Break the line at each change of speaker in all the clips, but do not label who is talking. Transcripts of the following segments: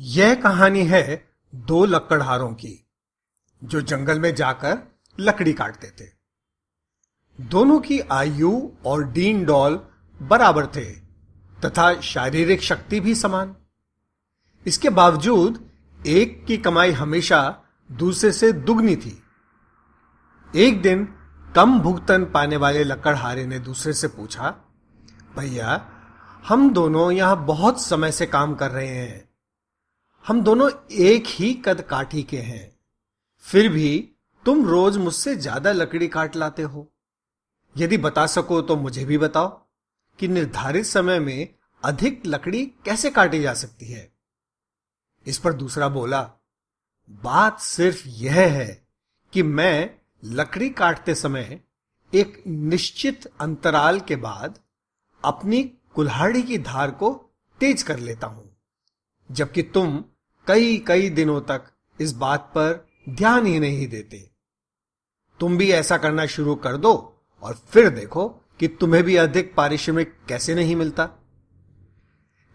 यह कहानी है दो लकड़हारों की जो जंगल में जाकर लकड़ी काटते थे दोनों की आयु और डीन डॉल बराबर थे तथा शारीरिक शक्ति भी समान इसके बावजूद एक की कमाई हमेशा दूसरे से दुगनी थी एक दिन कम भुगतन पाने वाले लकड़हारे ने दूसरे से पूछा भैया हम दोनों यहां बहुत समय से काम कर रहे हैं हम दोनों एक ही कद काठी के हैं फिर भी तुम रोज मुझसे ज्यादा लकड़ी काट लाते हो यदि बता सको तो मुझे भी बताओ कि निर्धारित समय में अधिक लकड़ी कैसे काटी जा सकती है इस पर दूसरा बोला बात सिर्फ यह है कि मैं लकड़ी काटते समय एक निश्चित अंतराल के बाद अपनी कुल्हाड़ी की धार को तेज कर लेता हूं जबकि तुम कई कई दिनों तक इस बात पर ध्यान ही नहीं देते तुम भी ऐसा करना शुरू कर दो और फिर देखो कि तुम्हें भी अधिक पारिश्रमिक कैसे नहीं मिलता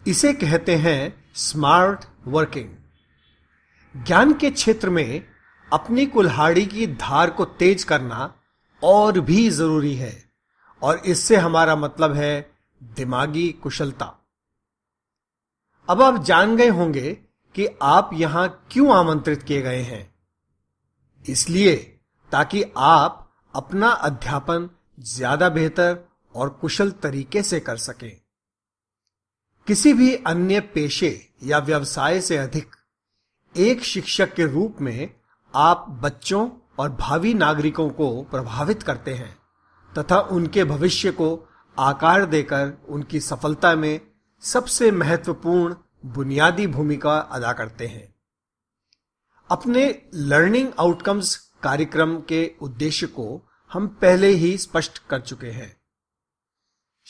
इसे कहते हैं स्मार्ट वर्किंग ज्ञान के क्षेत्र में अपनी कुल्हाड़ी की धार को तेज करना और भी जरूरी है और इससे हमारा मतलब है दिमागी कुशलता अब आप जान गए होंगे कि आप यहां क्यों आमंत्रित किए गए हैं इसलिए ताकि आप अपना अध्यापन ज्यादा बेहतर और कुशल तरीके से कर सकें किसी भी अन्य पेशे या व्यवसाय से अधिक एक शिक्षक के रूप में आप बच्चों और भावी नागरिकों को प्रभावित करते हैं तथा उनके भविष्य को आकार देकर उनकी सफलता में सबसे महत्वपूर्ण बुनियादी भूमिका अदा करते हैं अपने लर्निंग आउटकम्स कार्यक्रम के उद्देश्य को हम पहले ही स्पष्ट कर चुके हैं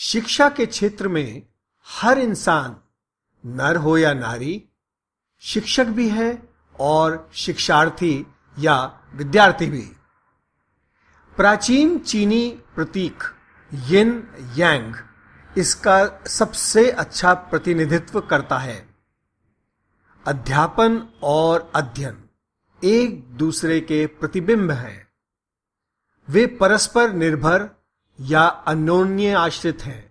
शिक्षा के क्षेत्र में हर इंसान नर हो या नारी शिक्षक भी है और शिक्षार्थी या विद्यार्थी भी प्राचीन चीनी प्रतीक यिन यांग इसका सबसे अच्छा प्रतिनिधित्व करता है अध्यापन और अध्ययन एक दूसरे के प्रतिबिंब हैं वे परस्पर निर्भर या अन्योन्य आश्रित हैं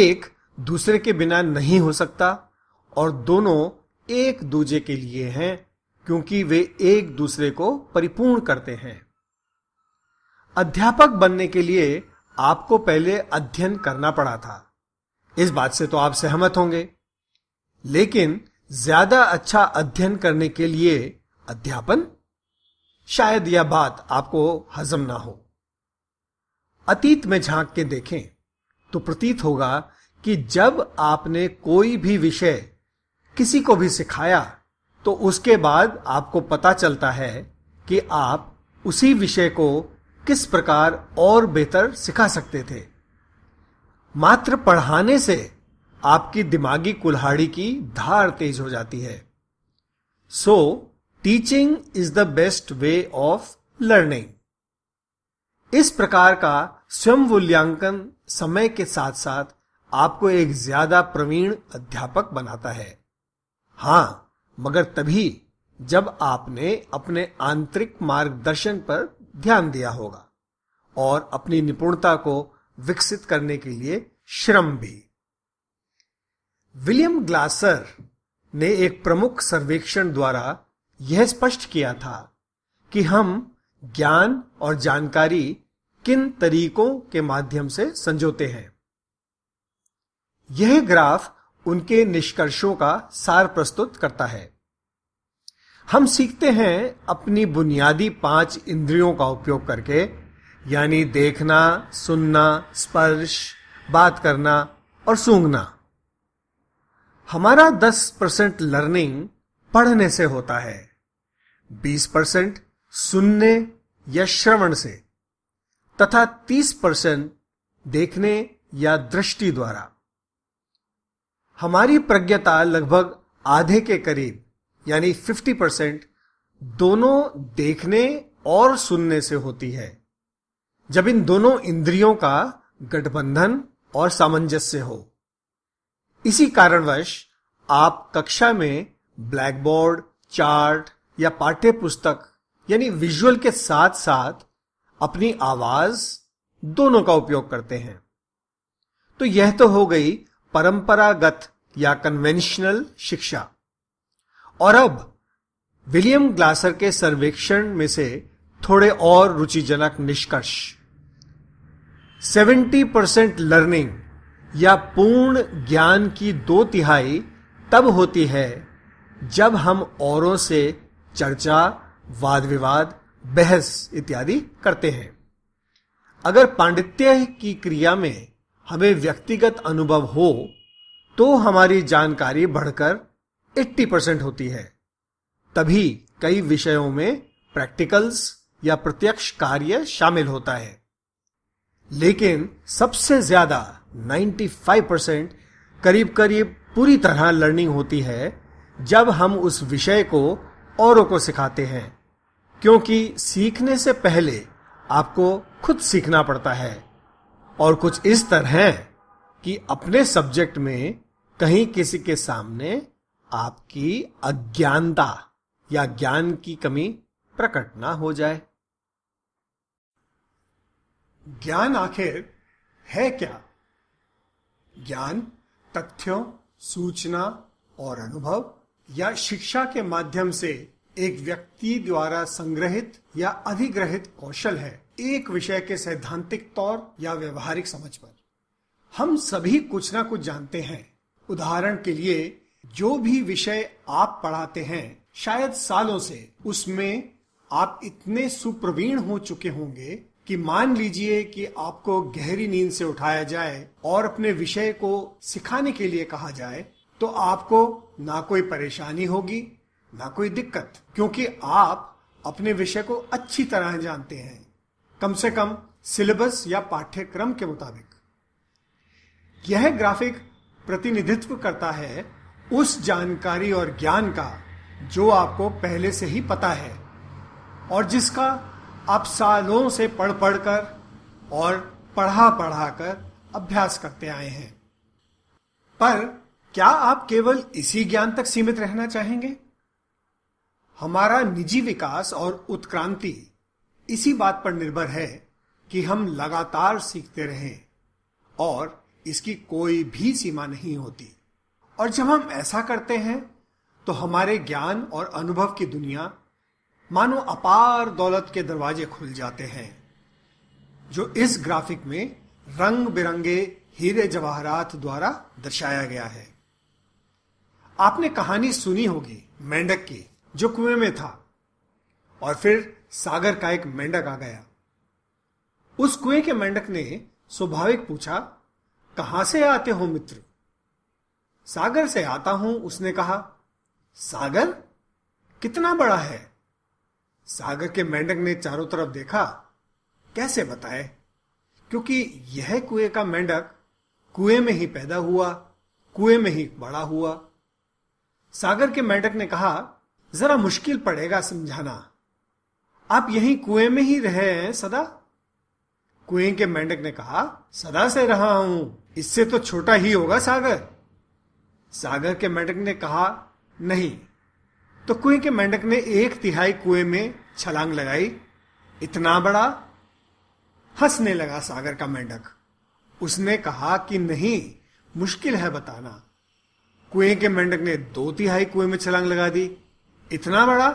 एक दूसरे के बिना नहीं हो सकता और दोनों एक दूजे के लिए हैं क्योंकि वे एक दूसरे को परिपूर्ण करते हैं अध्यापक बनने के लिए आपको पहले अध्ययन करना पड़ा था इस बात से तो आप सहमत होंगे लेकिन ज्यादा अच्छा अध्ययन करने के लिए अध्यापन शायद यह बात आपको हजम ना हो अतीत में झांक के देखें तो प्रतीत होगा कि जब आपने कोई भी विषय किसी को भी सिखाया तो उसके बाद आपको पता चलता है कि आप उसी विषय को किस प्रकार और बेहतर सिखा सकते थे मात्र पढ़ाने से आपकी दिमागी कुल्हाड़ी की धार तेज हो जाती है so teaching is the best way of learning इस प्रकार का स्वयं मूल्यांकन समय के साथ साथ आपको एक ज्यादा प्रवीण अध्यापक बनाता है हां मगर तभी जब आपने अपने आंतरिक मार्गदर्शन पर ध्यान दिया होगा और अपनी निपुणता को विकसित करने के लिए श्रम भी विलियम ग्लासर ने एक प्रमुख सर्वेक्षण द्वारा यह स्पष्ट किया था कि हम ज्ञान और जानकारी किन तरीकों के माध्यम से संजोते हैं यह ग्राफ उनके निष्कर्षों का सार प्रस्तुत करता है हम सीखते हैं अपनी बुनियादी पांच इंद्रियों का उपयोग करके यानी देखना सुनना स्पर्श बात करना और सूंघना हमारा 10 परसेंट लर्निंग पढ़ने से होता है 20 परसेंट सुनने या श्रवण से तथा 30 परसेंट देखने या दृष्टि द्वारा हमारी प्रज्ञता लगभग आधे के करीब यानी 50 परसेंट दोनों देखने और सुनने से होती है जब इन दोनों इंद्रियों का गठबंधन और सामंजस्य हो इसी कारणवश आप कक्षा में ब्लैकबोर्ड चार्ट या पाठ्य पुस्तक यानी विजुअल के साथ साथ अपनी आवाज दोनों का उपयोग करते हैं तो यह तो हो गई परंपरागत या कन्वेंशनल शिक्षा और अब विलियम ग्लासर के सर्वेक्षण में से थोड़े और रुचिजनक निष्कर्ष 70 परसेंट लर्निंग या पूर्ण ज्ञान की दो तिहाई तब होती है जब हम औरों से चर्चा वाद विवाद बहस इत्यादि करते हैं अगर पांडित्य की क्रिया में हमें व्यक्तिगत अनुभव हो तो हमारी जानकारी बढ़कर 80 परसेंट होती है तभी कई विषयों में प्रैक्टिकल्स या प्रत्यक्ष कार्य शामिल होता है लेकिन सबसे ज्यादा 95 परसेंट करीब करीब पूरी तरह लर्निंग होती है जब हम उस विषय को औरों को सिखाते हैं क्योंकि सीखने से पहले आपको खुद सीखना पड़ता है और कुछ इस तरह कि अपने सब्जेक्ट में कहीं किसी के सामने आपकी अज्ञानता या ज्ञान की कमी प्रकट ना हो जाए ज्ञान आखिर है क्या ज्ञान तथ्यों सूचना और अनुभव या शिक्षा के माध्यम से एक व्यक्ति द्वारा संग्रहित या अधिग्रहित कौशल है एक विषय के सैद्धांतिक तौर या व्यवहारिक समझ पर हम सभी कुछ ना कुछ जानते हैं उदाहरण के लिए जो भी विषय आप पढ़ाते हैं शायद सालों से उसमें आप इतने सुप्रवीण हो चुके होंगे कि मान लीजिए कि आपको गहरी नींद से उठाया जाए और अपने विषय को सिखाने के लिए कहा जाए तो आपको ना कोई परेशानी होगी ना कोई दिक्कत क्योंकि आप अपने विषय को अच्छी तरह जानते हैं कम से कम सिलेबस या पाठ्यक्रम के मुताबिक यह ग्राफिक प्रतिनिधित्व करता है उस जानकारी और ज्ञान का जो आपको पहले से ही पता है और जिसका आप सालों से पढ़ पढ़ कर और पढ़ा पढ़ा कर अभ्यास करते आए हैं पर क्या आप केवल इसी ज्ञान तक सीमित रहना चाहेंगे हमारा निजी विकास और उत्क्रांति इसी बात पर निर्भर है कि हम लगातार सीखते रहें और इसकी कोई भी सीमा नहीं होती और जब हम ऐसा करते हैं तो हमारे ज्ञान और अनुभव की दुनिया मानो अपार दौलत के दरवाजे खुल जाते हैं जो इस ग्राफिक में रंग बिरंगे हीरे जवाहरात द्वारा दर्शाया गया है आपने कहानी सुनी होगी मेंढक की जो कुएं में था और फिर सागर का एक मेंढक आ गया उस कुएं के मेंढक ने स्वाभाविक पूछा कहां से आते हो मित्र सागर से आता हूं उसने कहा सागर कितना बड़ा है सागर के मेंढक ने चारों तरफ देखा कैसे बताए क्योंकि यह कुएं का मेंढक कुएं में ही पैदा हुआ कुएं में ही बड़ा हुआ सागर के मेंढक ने कहा जरा मुश्किल पड़ेगा समझाना आप यही कुएं में ही रहे हैं सदा कुएं के मेंढक ने कहा सदा से रहा हूं इससे तो छोटा ही होगा सागर सागर के मेंढक ने कहा नहीं तो कुएं के मेंढक ने एक तिहाई कुएं में छलांग लगाई इतना बड़ा हंसने लगा सागर का मेंढक उसने कहा कि नहीं मुश्किल है बताना कुएं के मेंढक ने दो तिहाई कुएं में छलांग लगा दी इतना बड़ा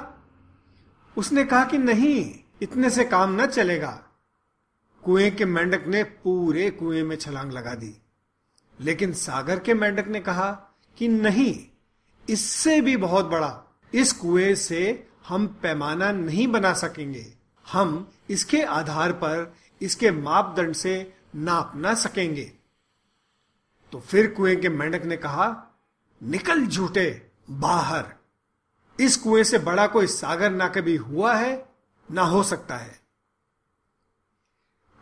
उसने कहा कि नहीं इतने से काम न चलेगा कुएं के मेंढक ने पूरे कुएं में छलांग लगा दी लेकिन सागर के मेंढक ने कहा कि नहीं इससे भी बहुत बड़ा इस कुएं से हम पैमाना नहीं बना सकेंगे हम इसके आधार पर इसके मापदंड से नाप ना सकेंगे तो फिर कुएं के मेंढक ने कहा निकल झूठे बाहर इस कुएं से बड़ा कोई सागर ना कभी हुआ है ना हो सकता है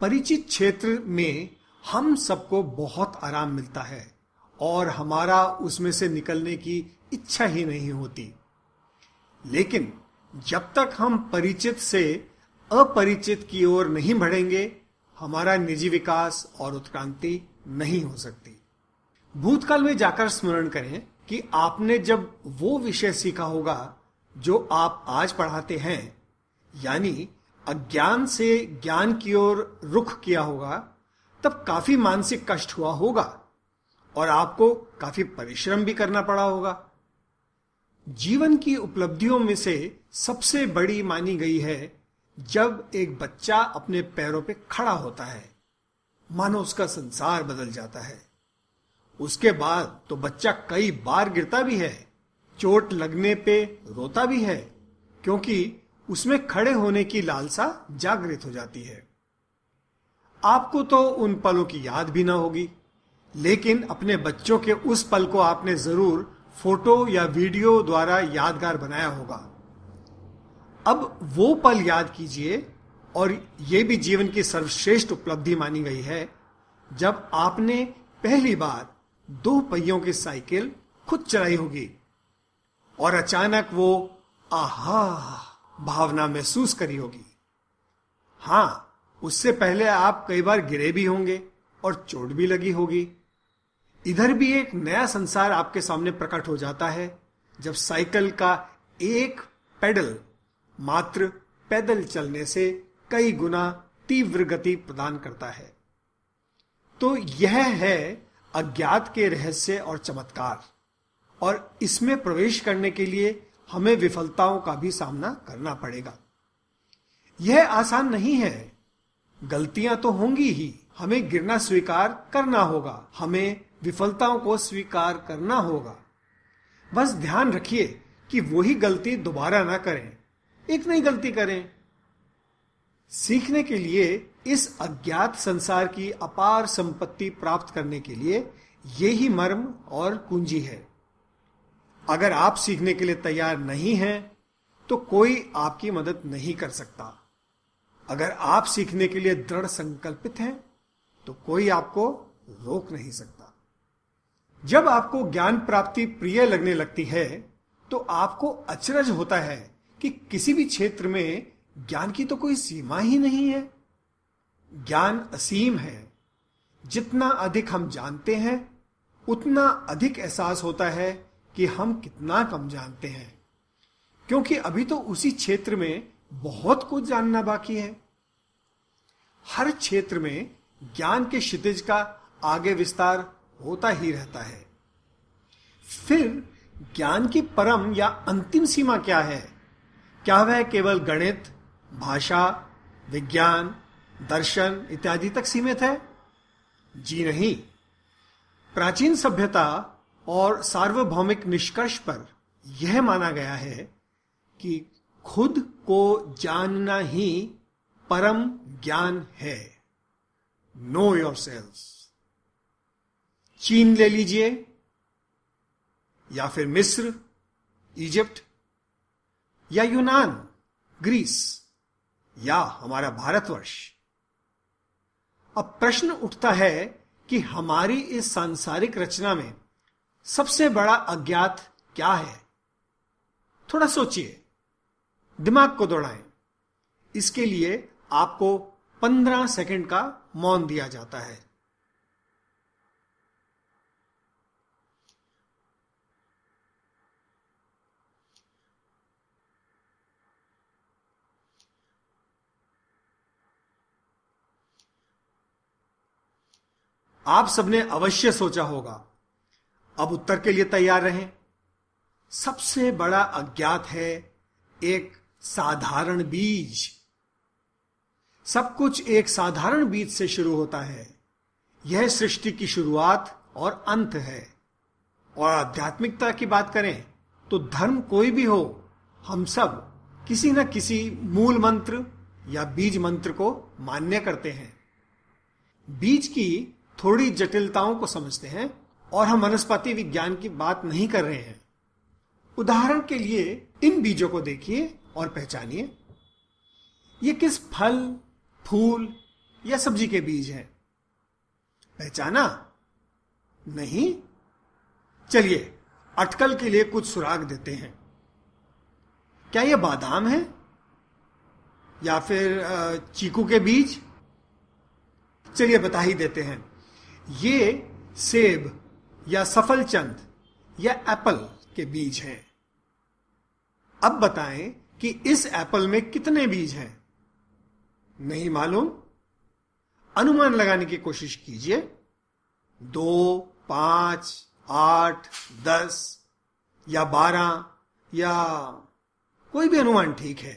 परिचित क्षेत्र में हम सबको बहुत आराम मिलता है और हमारा उसमें से निकलने की इच्छा ही नहीं होती लेकिन जब तक हम परिचित से अपरिचित की ओर नहीं बढ़ेंगे हमारा निजी विकास और उत्क्रांति नहीं हो सकती भूतकाल में जाकर स्मरण करें कि आपने जब वो विषय सीखा होगा जो आप आज पढ़ाते हैं यानी अज्ञान से ज्ञान की ओर रुख किया होगा तब काफी मानसिक कष्ट हुआ होगा और आपको काफी परिश्रम भी करना पड़ा होगा जीवन की उपलब्धियों में से सबसे बड़ी मानी गई है जब एक बच्चा अपने पैरों पे खड़ा होता है मानो उसका संसार बदल जाता है उसके बाद तो बच्चा कई बार गिरता भी है चोट लगने पे रोता भी है क्योंकि उसमें खड़े होने की लालसा जागृत हो जाती है आपको तो उन पलों की याद भी ना होगी लेकिन अपने बच्चों के उस पल को आपने जरूर फोटो या वीडियो द्वारा यादगार बनाया होगा अब वो पल याद कीजिए और ये भी जीवन की सर्वश्रेष्ठ उपलब्धि मानी गई है जब आपने पहली बार दो पहियों की साइकिल खुद चलाई होगी और अचानक वो आहा भावना महसूस करी होगी हां उससे पहले आप कई बार गिरे भी होंगे और चोट भी लगी होगी इधर भी एक नया संसार आपके सामने प्रकट हो जाता है जब साइकिल का एक पेडल मात्र पैदल चलने से कई गुना तीव्र गति प्रदान करता है तो यह है अज्ञात के रहस्य और चमत्कार और इसमें प्रवेश करने के लिए हमें विफलताओं का भी सामना करना पड़ेगा यह आसान नहीं है गलतियां तो होंगी ही हमें गिरना स्वीकार करना होगा हमें विफलताओं को स्वीकार करना होगा बस ध्यान रखिए कि वही गलती दोबारा ना करें एक नई गलती करें सीखने के लिए इस अज्ञात संसार की अपार संपत्ति प्राप्त करने के लिए यही मर्म और कुंजी है अगर आप सीखने के लिए तैयार नहीं हैं तो कोई आपकी मदद नहीं कर सकता अगर आप सीखने के लिए दृढ़ संकल्पित हैं तो कोई आपको रोक नहीं सकता जब आपको ज्ञान प्राप्ति प्रिय लगने लगती है तो आपको अचरज होता है कि किसी भी क्षेत्र में ज्ञान की तो कोई सीमा ही नहीं है ज्ञान असीम है जितना अधिक हम जानते हैं उतना अधिक एहसास होता है कि हम कितना कम जानते हैं क्योंकि अभी तो उसी क्षेत्र में बहुत कुछ जानना बाकी है हर क्षेत्र में ज्ञान के क्षितिज का आगे विस्तार होता ही रहता है फिर ज्ञान की परम या अंतिम सीमा क्या है क्या वह केवल गणित भाषा विज्ञान दर्शन इत्यादि तक सीमित है जी नहीं प्राचीन सभ्यता और सार्वभौमिक निष्कर्ष पर यह माना गया है कि खुद को जानना ही परम ज्ञान है नो योर सेल्फ चीन ले लीजिए या फिर मिस्र इजिप्ट या यूनान ग्रीस या हमारा भारतवर्ष अब प्रश्न उठता है कि हमारी इस सांसारिक रचना में सबसे बड़ा अज्ञात क्या है थोड़ा सोचिए दिमाग को दौड़ाएं इसके लिए आपको 15 सेकंड का मौन दिया जाता है आप सबने अवश्य सोचा होगा अब उत्तर के लिए तैयार रहें सबसे बड़ा अज्ञात है एक साधारण बीज सब कुछ एक साधारण बीज से शुरू होता है यह सृष्टि की शुरुआत और अंत है और आध्यात्मिकता की बात करें तो धर्म कोई भी हो हम सब किसी न किसी मूल मंत्र या बीज मंत्र को मान्य करते हैं बीज की थोड़ी जटिलताओं को समझते हैं और हम वनस्पति विज्ञान की बात नहीं कर रहे हैं उदाहरण के लिए इन बीजों को देखिए और पहचानिए ये किस फल फूल या सब्जी के बीज हैं पहचाना नहीं चलिए अटकल के लिए कुछ सुराग देते हैं क्या ये बादाम है या फिर चीकू के बीज चलिए बता ही देते हैं ये सेब या सफलचंद या एप्पल के बीज हैं अब बताएं कि इस एप्पल में कितने बीज हैं नहीं मालूम अनुमान लगाने की कोशिश कीजिए दो पांच आठ दस या बारह या कोई भी अनुमान ठीक है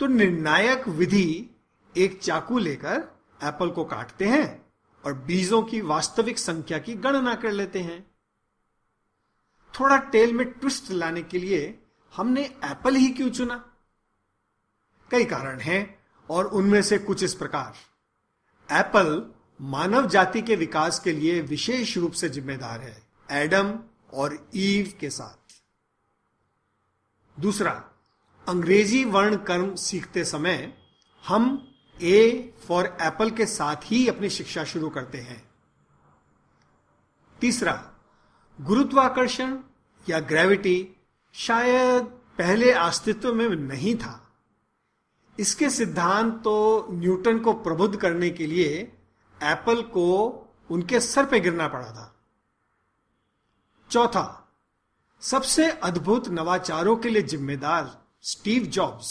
तो निर्णायक विधि एक चाकू लेकर एप्पल को काटते हैं और बीजों की वास्तविक संख्या की गणना कर लेते हैं थोड़ा टेल में ट्विस्ट लाने के लिए हमने एप्पल ही क्यों चुना कई कारण हैं और उनमें से कुछ इस प्रकार एप्पल मानव जाति के विकास के लिए विशेष रूप से जिम्मेदार है एडम और ईव के साथ दूसरा अंग्रेजी वर्ण कर्म सीखते समय हम ए फॉर एप्पल के साथ ही अपनी शिक्षा शुरू करते हैं तीसरा गुरुत्वाकर्षण या ग्रेविटी शायद पहले अस्तित्व में नहीं था इसके सिद्धांत तो न्यूटन को प्रबुद्ध करने के लिए एप्पल को उनके सर पे गिरना पड़ा था चौथा सबसे अद्भुत नवाचारों के लिए जिम्मेदार स्टीव जॉब्स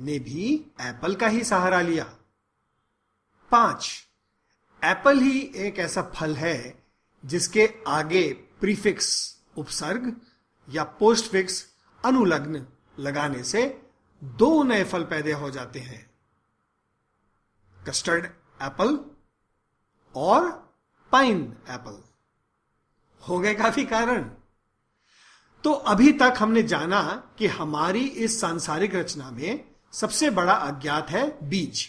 ने भी एप्पल का ही सहारा लिया पांच एप्पल ही एक ऐसा फल है जिसके आगे प्रीफिक्स उपसर्ग या पोस्टफिक्स अनुलग्न लगाने से दो नए फल पैदा हो जाते हैं कस्टर्ड एप्पल और पाइन एप्पल हो गए काफी कारण तो अभी तक हमने जाना कि हमारी इस सांसारिक रचना में सबसे बड़ा अज्ञात है बीज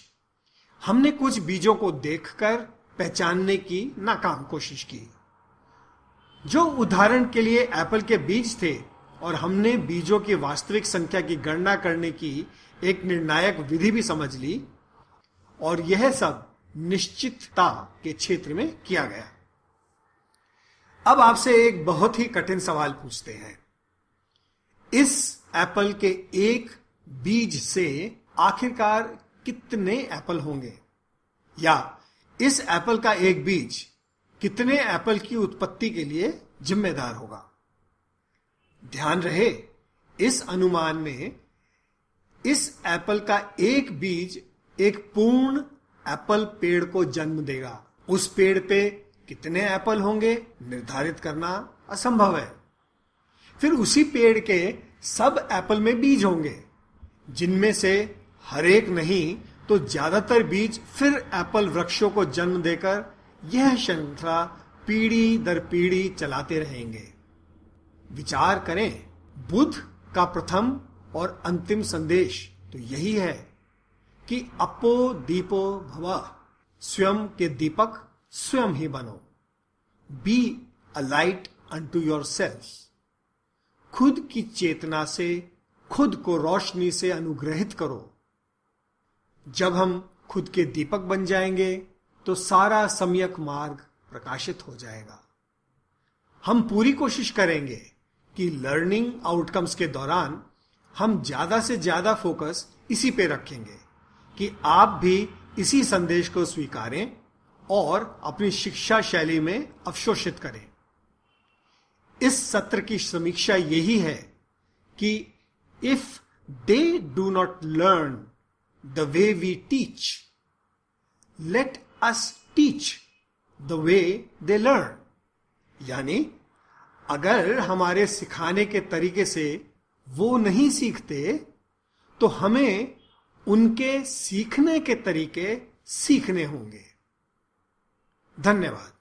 हमने कुछ बीजों को देखकर पहचानने की नाकाम कोशिश की जो उदाहरण के लिए एप्पल के बीज थे और हमने बीजों की वास्तविक संख्या की गणना करने की एक निर्णायक विधि भी समझ ली और यह सब निश्चितता के क्षेत्र में किया गया अब आपसे एक बहुत ही कठिन सवाल पूछते हैं इस एप्पल के एक बीज से आखिरकार कितने एप्पल होंगे या इस एप्पल का एक बीज कितने एप्पल की उत्पत्ति के लिए जिम्मेदार होगा ध्यान रहे इस अनुमान में इस एप्पल का एक बीज एक पूर्ण एप्पल पेड़ को जन्म देगा उस पेड़ पे कितने एप्पल होंगे निर्धारित करना असंभव है फिर उसी पेड़ के सब एप्पल में बीज होंगे जिनमें से हरेक नहीं तो ज्यादातर बीज फिर एप्पल वृक्षों को जन्म देकर यह श्रृंखला पीढ़ी दर पीढ़ी चलाते रहेंगे विचार करें बुद्ध का प्रथम और अंतिम संदेश तो यही है कि अपो दीपो भवा स्वयं के दीपक स्वयं ही बनो be a light unto yourself खुद की चेतना से खुद को रोशनी से अनुग्रहित करो जब हम खुद के दीपक बन जाएंगे तो सारा सम्यक मार्ग प्रकाशित हो जाएगा हम पूरी कोशिश करेंगे कि लर्निंग आउटकम्स के दौरान हम ज्यादा से ज्यादा फोकस इसी पे रखेंगे कि आप भी इसी संदेश को स्वीकारें और अपनी शिक्षा शैली में अवशोषित करें इस सत्र की समीक्षा यही है कि if they do not learn the way we teach, let us teach the way they learn. यानी अगर हमारे सिखाने के तरीके से वो नहीं सीखते तो हमें उनके सीखने के तरीके सीखने होंगे धन्यवाद